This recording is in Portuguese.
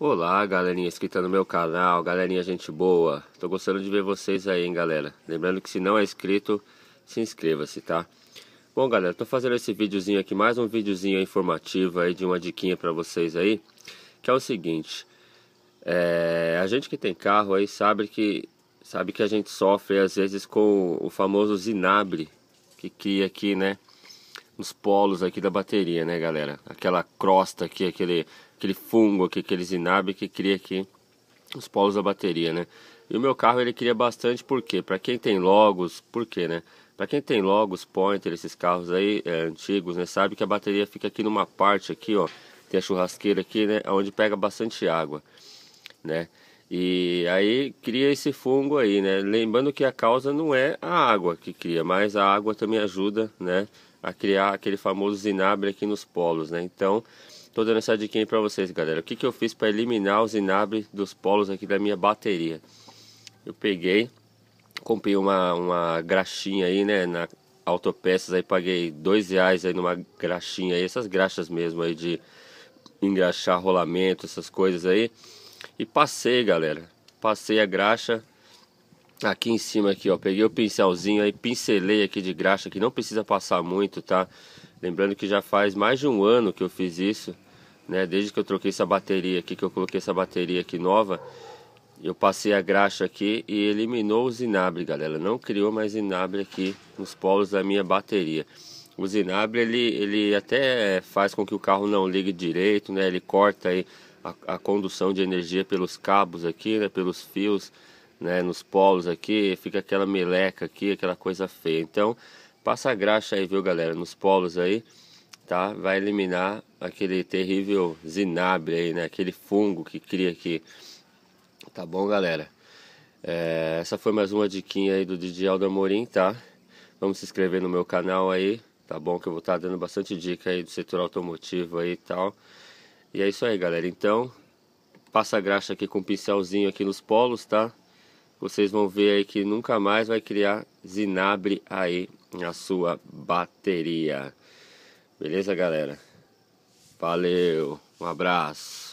Olá, galerinha inscrita no meu canal, galerinha gente boa. Tô gostando de ver vocês aí, hein, galera. Lembrando que se não é inscrito, se inscreva-se, tá? Bom, galera, tô fazendo esse videozinho aqui, mais um videozinho informativo aí de uma diquinha para vocês aí, que é o seguinte. É, a gente que tem carro aí sabe que sabe que a gente sofre às vezes com o famoso zinabre que cria aqui, né? os polos aqui da bateria, né, galera? Aquela crosta aqui, aquele, aquele fungo aqui, aquele zinabe que cria aqui os polos da bateria, né? E o meu carro ele cria bastante porque para quem tem logos, por quê, né? Para quem tem logos, pointer, esses carros aí é, antigos, né, sabe que a bateria fica aqui numa parte aqui, ó, tem a churrasqueira aqui, né, onde pega bastante água, né? E aí cria esse fungo aí, né? Lembrando que a causa não é a água que cria, mas a água também ajuda, né? a criar aquele famoso zinabre aqui nos polos, né? Então, tô dando essa dica para vocês, galera. O que, que eu fiz para eliminar o zinabre dos polos aqui da minha bateria? Eu peguei, comprei uma, uma graxinha aí, né, na Autopeças, aí paguei dois reais aí numa graxinha aí, essas graxas mesmo aí de engraxar rolamento, essas coisas aí. E passei, galera. Passei a graxa aqui em cima aqui, ó, peguei o pincelzinho aí, pincelei aqui de graxa, que não precisa passar muito, tá? Lembrando que já faz mais de um ano que eu fiz isso, né? Desde que eu troquei essa bateria aqui, que eu coloquei essa bateria aqui nova, eu passei a graxa aqui e eliminou o zinabre, galera. Não criou mais zinabre aqui nos polos da minha bateria. O zinabre, ele, ele até faz com que o carro não ligue direito, né? Ele corta aí a, a condução de energia pelos cabos aqui, né? Pelos fios, né, nos polos aqui, fica aquela meleca aqui, aquela coisa feia. Então, passa graxa aí, viu, galera, nos polos aí, tá? Vai eliminar aquele terrível zinabre aí, né? Aquele fungo que cria aqui. Tá bom, galera? É, essa foi mais uma diquinha aí do DJ Aldo Morim, tá? Vamos se inscrever no meu canal aí, tá bom? Que eu vou estar tá dando bastante dica aí do setor automotivo aí e tal. E é isso aí, galera. Então, passa graxa aqui com um pincelzinho aqui nos polos, tá? Vocês vão ver aí que nunca mais vai criar zinabre aí na sua bateria. Beleza, galera? Valeu, um abraço.